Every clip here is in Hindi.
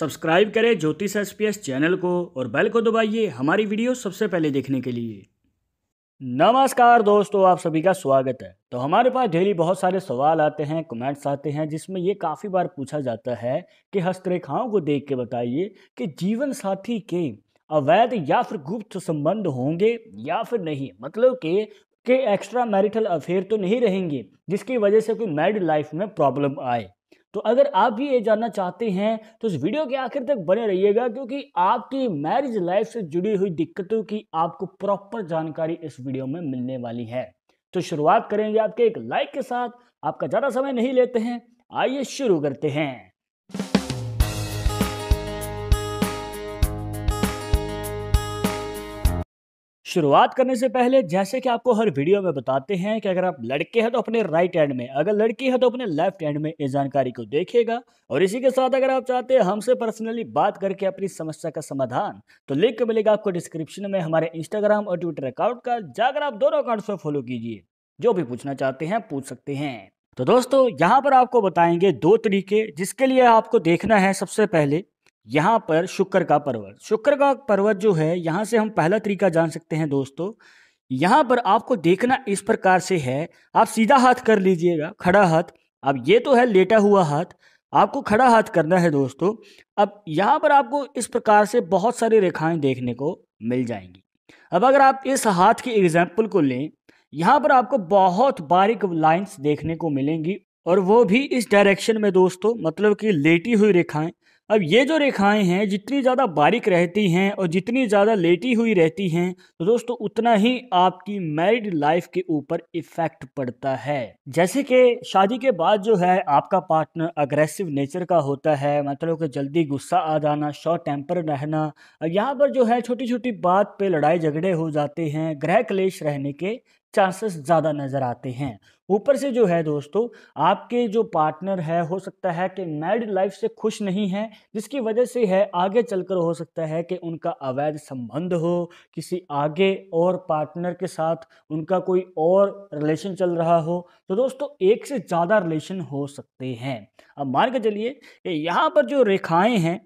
सब्सक्राइब करें ज्योतिष एस चैनल को और बेल को दबाइए हमारी वीडियो सबसे पहले देखने के लिए नमस्कार दोस्तों आप सभी का स्वागत है तो हमारे पास डेली बहुत सारे सवाल आते हैं कमेंट्स आते हैं जिसमें ये काफ़ी बार पूछा जाता है कि हस्तरेखाओं को देख के बताइए कि जीवन साथी के अवैध या फिर गुप्त संबंध होंगे या फिर नहीं मतलब कि के एक्स्ट्रा मैरिटल अफेयर तो नहीं रहेंगे जिसकी वजह से कोई मैरिड लाइफ में प्रॉब्लम आए तो अगर आप भी ये जानना चाहते हैं तो इस वीडियो के आखिर तक बने रहिएगा क्योंकि आपकी मैरिज लाइफ से जुड़ी हुई दिक्कतों की आपको प्रॉपर जानकारी इस वीडियो में मिलने वाली है तो शुरुआत करेंगे आपके एक लाइक के साथ आपका ज़्यादा समय नहीं लेते हैं आइए शुरू करते हैं शुरुआत करने से पहले जैसे कि आपको हर वीडियो में बताते हैं कि अगर आप लड़के हैं तो अपने राइट हैंड में अगर लड़की है तो अपने लेफ्ट हैंड में इस जानकारी को देखिएगा और इसी के साथ अगर आप चाहते हैं हमसे पर्सनली बात करके अपनी समस्या का समाधान तो लिंक मिलेगा आपको डिस्क्रिप्शन में हमारे इंस्टाग्राम और ट्विटर अकाउंट का जाकर आप दोनों अकाउंट्स पर फॉलो कीजिए जो भी पूछना चाहते हैं पूछ सकते हैं तो दोस्तों यहाँ पर आपको बताएंगे दो तरीके जिसके लिए आपको देखना है सबसे पहले यहाँ पर शुक्र का पर्वत शुक्र का पर्वत जो है यहाँ से हम पहला तरीका जान सकते हैं दोस्तों यहाँ पर आपको देखना इस प्रकार से है आप सीधा हाथ कर लीजिएगा खड़ा हाथ अब ये तो है लेटा हुआ हाथ आपको खड़ा हाथ करना है दोस्तों अब यहाँ पर आपको इस प्रकार से बहुत सारी रेखाएं देखने को मिल जाएंगी अब अगर आप इस हाथ के एग्जाम्पल को लें यहाँ पर आपको बहुत बारीक लाइन्स देखने को मिलेंगी और वो भी इस डायरेक्शन में दोस्तों मतलब कि लेटी हुई रेखाएं अब ये जो रेखाएं हैं जितनी ज़्यादा बारीक रहती हैं और जितनी ज़्यादा लेटी हुई रहती हैं तो दोस्तों उतना ही आपकी मैरिड लाइफ के ऊपर इफेक्ट पड़ता है जैसे कि शादी के बाद जो है आपका पार्टनर अग्रेसिव नेचर का होता है मतलब कि जल्दी गुस्सा आ जाना शॉर्ट टेम्पर रहना यहाँ पर जो है छोटी छोटी बात पर लड़ाई झगड़े हो जाते हैं ग्रह क्लेश रहने के चांसेस ज़्यादा नज़र आते हैं ऊपर से जो है दोस्तों आपके जो पार्टनर है हो सकता है कि मैरिड लाइफ से खुश नहीं है जिसकी वजह से है आगे चलकर हो सकता है कि उनका अवैध संबंध हो किसी आगे और पार्टनर के साथ उनका कोई और रिलेशन चल रहा हो तो दोस्तों एक से ज़्यादा रिलेशन हो सकते हैं अब मान के चलिए यहाँ पर जो रेखाएँ हैं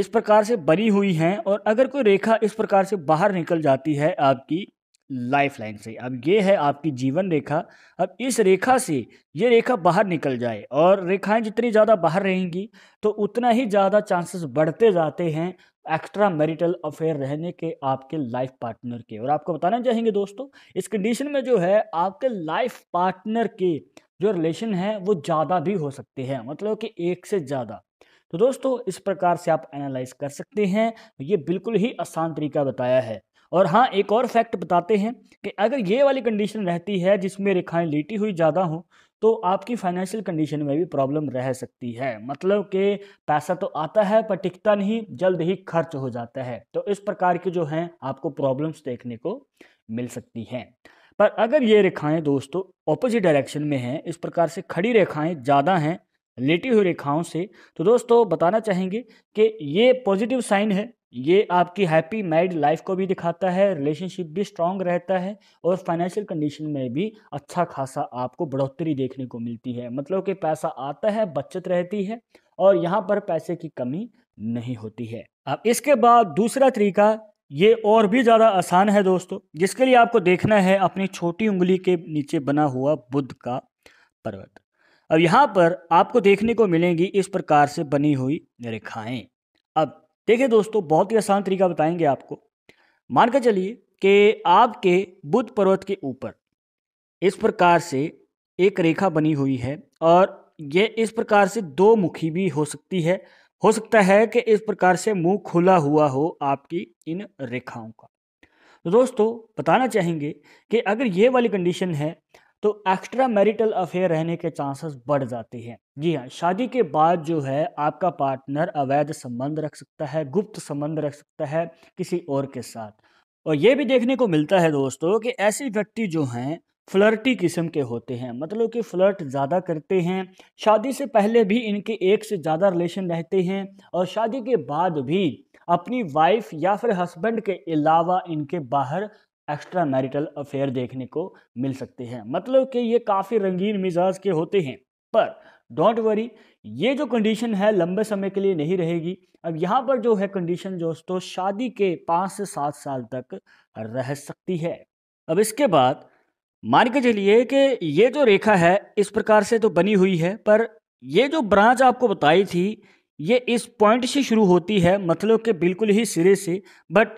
इस प्रकार से बनी हुई हैं और अगर कोई रेखा इस प्रकार से बाहर निकल जाती है आपकी लाइफ लाइन से अब ये है आपकी जीवन रेखा अब इस रेखा से ये रेखा बाहर निकल जाए और रेखाएं जितनी ज़्यादा बाहर रहेंगी तो उतना ही ज़्यादा चांसेस बढ़ते जाते हैं एक्स्ट्रा मैरिटल अफेयर रहने के आपके लाइफ पार्टनर के और आपको बताना चाहेंगे दोस्तों इस कंडीशन में जो है आपके लाइफ पार्टनर के जो रिलेशन है वो ज़्यादा भी हो सकते हैं मतलब कि एक से ज़्यादा तो दोस्तों इस प्रकार से आप एनालाइज कर सकते हैं ये बिल्कुल ही आसान तरीका बताया है और हाँ एक और फैक्ट बताते हैं कि अगर ये वाली कंडीशन रहती है जिसमें रेखाएं लेटी हुई ज़्यादा हों तो आपकी फाइनेंशियल कंडीशन में भी प्रॉब्लम रह सकती है मतलब कि पैसा तो आता है पर टिकता नहीं जल्द ही खर्च हो जाता है तो इस प्रकार की जो हैं आपको प्रॉब्लम्स देखने को मिल सकती हैं पर अगर ये रेखाएं दोस्तों ऑपोजिट डायरेक्शन में हैं इस प्रकार से खड़ी रेखाएं ज़्यादा हैं लेटी हुई रेखाओं से तो दोस्तों बताना चाहेंगे कि ये पॉजिटिव साइन है ये आपकी हैप्पी मैरिड लाइफ को भी दिखाता है रिलेशनशिप भी स्ट्रांग रहता है और फाइनेंशियल कंडीशन में भी अच्छा खासा आपको बढ़ोतरी देखने को मिलती है मतलब कि पैसा आता है बचत रहती है और यहाँ पर पैसे की कमी नहीं होती है अब इसके बाद दूसरा तरीका ये और भी ज़्यादा आसान है दोस्तों जिसके लिए आपको देखना है अपनी छोटी उंगली के नीचे बना हुआ बुद्ध का पर्वत अब यहाँ पर आपको देखने को मिलेंगी इस प्रकार से बनी हुई रेखाएं अब देखिए दोस्तों बहुत ही आसान तरीका बताएंगे आपको मानकर चलिए कि आपके बुद्ध पर्वत के ऊपर इस प्रकार से एक रेखा बनी हुई है और यह इस प्रकार से दो मुखी भी हो सकती है हो सकता है कि इस प्रकार से मुंह खुला हुआ हो आपकी इन रेखाओं का तो दोस्तों बताना चाहेंगे कि अगर ये वाली कंडीशन है तो एक्स्ट्रा मैरिटल अफेयर रहने के चांसेस बढ़ जाते हैं जी हाँ शादी के बाद जो है आपका पार्टनर अवैध संबंध रख सकता है गुप्त संबंध रख सकता है किसी और के साथ और ये भी देखने को मिलता है दोस्तों कि ऐसे व्यक्ति जो हैं फ्लर्टी किस्म के होते हैं मतलब कि फ्लर्ट ज़्यादा करते हैं शादी से पहले भी इनके एक से ज़्यादा रिलेशन रहते हैं और शादी के बाद भी अपनी वाइफ या फिर हस्बैंड के अलावा इनके बाहर एक्स्ट्रा मैरिटल अफेयर देखने को मिल सकते हैं मतलब कि ये काफ़ी रंगीन मिजाज के होते हैं पर डोंट वरी ये जो कंडीशन है लंबे समय के लिए नहीं रहेगी अब यहाँ पर जो है कंडीशन दोस्तों शादी के पाँच से सात साल तक रह सकती है अब इसके बाद मान के चलिए कि ये जो रेखा है इस प्रकार से तो बनी हुई है पर ये जो ब्रांच आपको बताई थी ये इस पॉइंट से शुरू होती है मतलब कि बिल्कुल ही सिरे से बट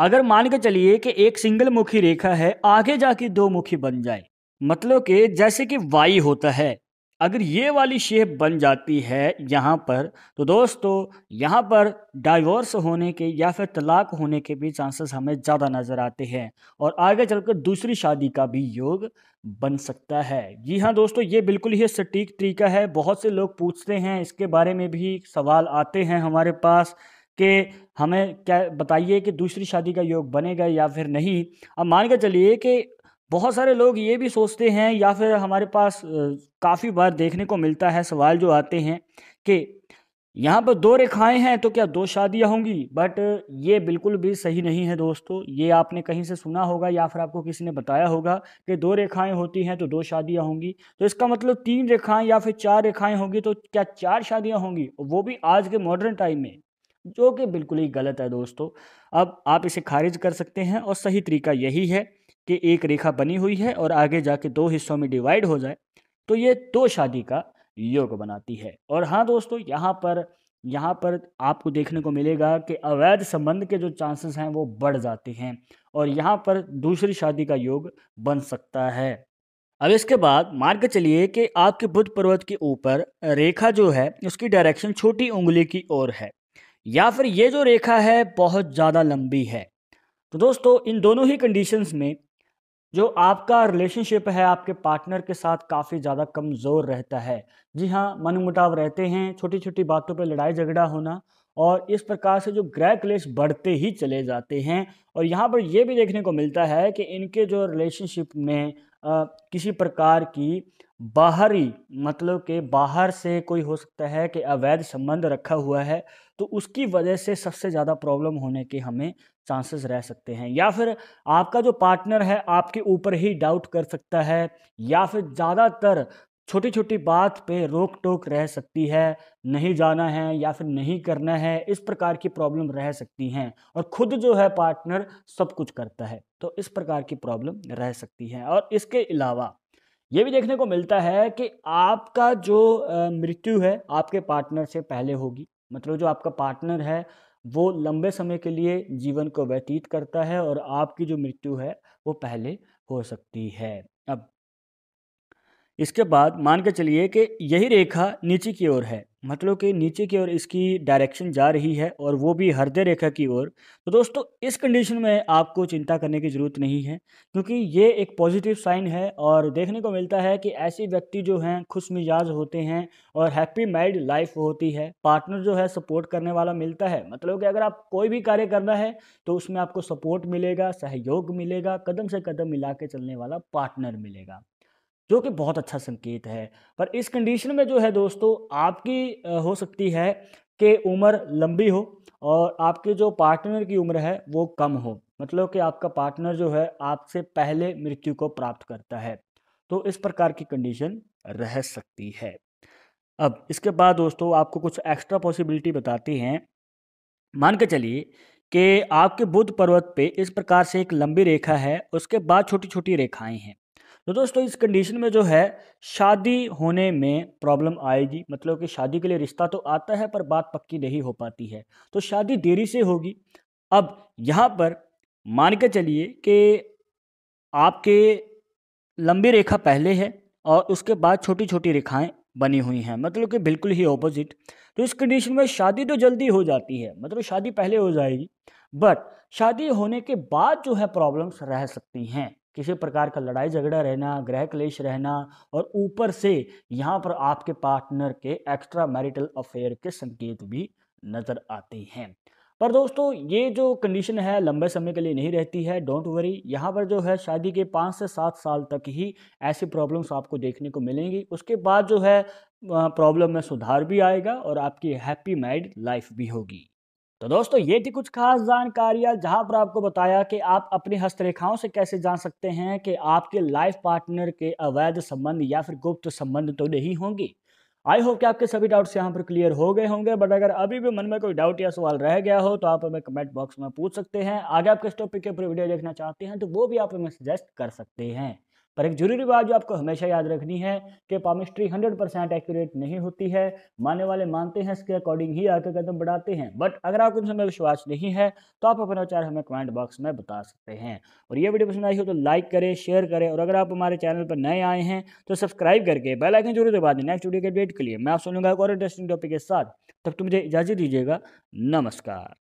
अगर मान के चलिए कि एक सिंगल मुखी रेखा है आगे जाके दो मुखी बन जाए मतलब कि जैसे कि वाई होता है अगर ये वाली शेप बन जाती है यहाँ पर तो दोस्तों यहाँ पर डाइवोर्स होने के या फिर तलाक होने के भी चांसेस हमें ज़्यादा नज़र आते हैं और आगे चलकर दूसरी शादी का भी योग बन सकता है जी हाँ दोस्तों ये बिल्कुल ही सटीक तरीका है बहुत से लोग पूछते हैं इसके बारे में भी सवाल आते हैं हमारे पास कि हमें क्या बताइए कि दूसरी शादी का योग बनेगा या फिर नहीं अब मान के चलिए कि बहुत सारे लोग ये भी सोचते हैं या फिर हमारे पास काफ़ी बार देखने को मिलता है सवाल जो आते हैं कि यहाँ पर दो रेखाएं हैं तो क्या दो शादियाँ होंगी बट ये बिल्कुल भी सही नहीं है दोस्तों ये आपने कहीं से सुना होगा या फिर आपको किसी ने बताया होगा कि दो रेखाएं होती हैं तो दो शादियाँ होंगी तो इसका मतलब तीन रेखाएं या फिर चार रेखाएं होंगी तो क्या चार शादियाँ होंगी वो भी आज के मॉडर्न टाइम में जो कि बिल्कुल ही गलत है दोस्तों अब आप इसे खारिज कर सकते हैं और सही तरीका यही है कि एक रेखा बनी हुई है और आगे जाके दो हिस्सों में डिवाइड हो जाए तो ये दो शादी का योग बनाती है और हाँ दोस्तों यहाँ पर यहाँ पर आपको देखने को मिलेगा कि अवैध संबंध के जो चांसेस हैं वो बढ़ जाते हैं और यहाँ पर दूसरी शादी का योग बन सकता है अब इसके बाद मान के चलिए कि आपके बुद्ध पर्वत के ऊपर रेखा जो है उसकी डायरेक्शन छोटी उंगली की ओर है या फिर ये जो रेखा है बहुत ज़्यादा लंबी है तो दोस्तों इन दोनों ही कंडीशंस में जो आपका रिलेशनशिप है आपके पार्टनर के साथ काफ़ी ज़्यादा कमज़ोर रहता है जी हाँ मनमुटाव रहते हैं छोटी छोटी बातों पर लड़ाई झगड़ा होना और इस प्रकार से जो ग्रह क्लेश बढ़ते ही चले जाते हैं और यहाँ पर यह भी देखने को मिलता है कि इनके जो रिलेशनशिप में आ, किसी प्रकार की बाहरी मतलब के बाहर से कोई हो सकता है कि अवैध संबंध रखा हुआ है तो उसकी वजह से सबसे ज़्यादा प्रॉब्लम होने के हमें चांसेस रह सकते हैं या फिर आपका जो पार्टनर है आपके ऊपर ही डाउट कर सकता है या फिर ज़्यादातर छोटी छोटी बात पे रोक टोक रह सकती है नहीं जाना है या फिर नहीं करना है इस प्रकार की प्रॉब्लम रह सकती हैं और खुद जो है पार्टनर सब कुछ करता है तो इस प्रकार की प्रॉब्लम रह सकती है और इसके अलावा ये भी देखने को मिलता है कि आपका जो मृत्यु है आपके पार्टनर से पहले होगी मतलब जो आपका पार्टनर है वो लंबे समय के लिए जीवन को व्यतीत करता है और आपकी जो मृत्यु है वो पहले हो सकती है अब इसके बाद मान के चलिए कि यही रेखा नीचे की ओर है मतलब कि नीचे की ओर इसकी डायरेक्शन जा रही है और वो भी हृदय रेखा की ओर तो दोस्तों इस कंडीशन में आपको चिंता करने की ज़रूरत नहीं है क्योंकि ये एक पॉजिटिव साइन है और देखने को मिलता है कि ऐसे व्यक्ति जो हैं खुश मिजाज होते हैं और हैप्पी मैरिड लाइफ होती है पार्टनर जो है सपोर्ट करने वाला मिलता है मतलब कि अगर आप कोई भी कार्य करना है तो उसमें आपको सपोर्ट मिलेगा सहयोग मिलेगा कदम से कदम मिला के चलने वाला पार्टनर मिलेगा जो कि बहुत अच्छा संकेत है पर इस कंडीशन में जो है दोस्तों आपकी हो सकती है कि उम्र लंबी हो और आपके जो पार्टनर की उम्र है वो कम हो मतलब कि आपका पार्टनर जो है आपसे पहले मृत्यु को प्राप्त करता है तो इस प्रकार की कंडीशन रह सकती है अब इसके बाद दोस्तों आपको कुछ एक्स्ट्रा पॉसिबिलिटी बताती हैं मान के चलिए कि आपके बुद्ध पर्वत पे इस प्रकार से एक लंबी रेखा है उसके बाद छोटी छोटी रेखाएं हैं तो दोस्तों इस कंडीशन में जो है शादी होने में प्रॉब्लम आएगी मतलब कि शादी के लिए रिश्ता तो आता है पर बात पक्की नहीं हो पाती है तो शादी देरी से होगी अब यहाँ पर मान के चलिए कि आपके लंबी रेखा पहले है और उसके बाद छोटी छोटी रेखाएं बनी हुई हैं मतलब कि बिल्कुल ही ऑपोजिट तो इस कंडीशन में शादी तो जल्दी हो जाती है मतलब शादी पहले हो जाएगी बट शादी होने के बाद जो है प्रॉब्लम्स रह सकती हैं किसी प्रकार का लड़ाई झगड़ा रहना ग्रह क्लेश रहना और ऊपर से यहाँ पर आपके पार्टनर के एक्स्ट्रा मैरिटल अफेयर के संकेत भी नज़र आते हैं पर दोस्तों ये जो कंडीशन है लंबे समय के लिए नहीं रहती है डोंट वरी यहाँ पर जो है शादी के पाँच से सात साल तक ही ऐसी प्रॉब्लम्स आपको देखने को मिलेंगी उसके बाद जो है प्रॉब्लम में सुधार भी आएगा और आपकी हैप्पी मैरिड लाइफ भी होगी तो दोस्तों ये थी कुछ खास जानकारियां जहां पर आपको बताया कि आप अपनी हस्तरेखाओं से कैसे जान सकते हैं कि आपके लाइफ पार्टनर के अवैध संबंध या फिर गुप्त संबंध तो नहीं होंगी आई होप कि आपके सभी डाउट्स यहाँ पर क्लियर हो गए होंगे बट अगर अभी भी मन में कोई डाउट या सवाल रह गया हो तो आप हमें कमेंट बॉक्स में पूछ सकते हैं आगे आप किस टॉपिक के ऊपर वीडियो देखना चाहते हैं तो वो भी आप हमें सजेस्ट कर सकते हैं पर एक जरूरी बात जो आपको हमेशा याद रखनी है कि पामिस्ट्री हंड्रेड परसेंट एक्यूरेट नहीं होती है मानने वाले मानते हैं इसके अकॉर्डिंग ही आगे कदम बढ़ाते हैं बट अगर आपको इसमें विश्वास नहीं है तो आप अपना विचार हमें कमेंट बॉक्स में बता सकते हैं और ये वीडियो पसंद आई हो तो लाइक करें शेयर करें और अगर आप हमारे चैनल पर नए आए हैं तो सब्सक्राइब करके बेल आइकन जरूर दबा दें नेक्स्ट वीडियो के अपडेट के लिए मैं आप सुनूंगा एक और इंटरेस्टिंग टॉपिक के साथ तब तो मुझे इजाज़त दीजिएगा नमस्कार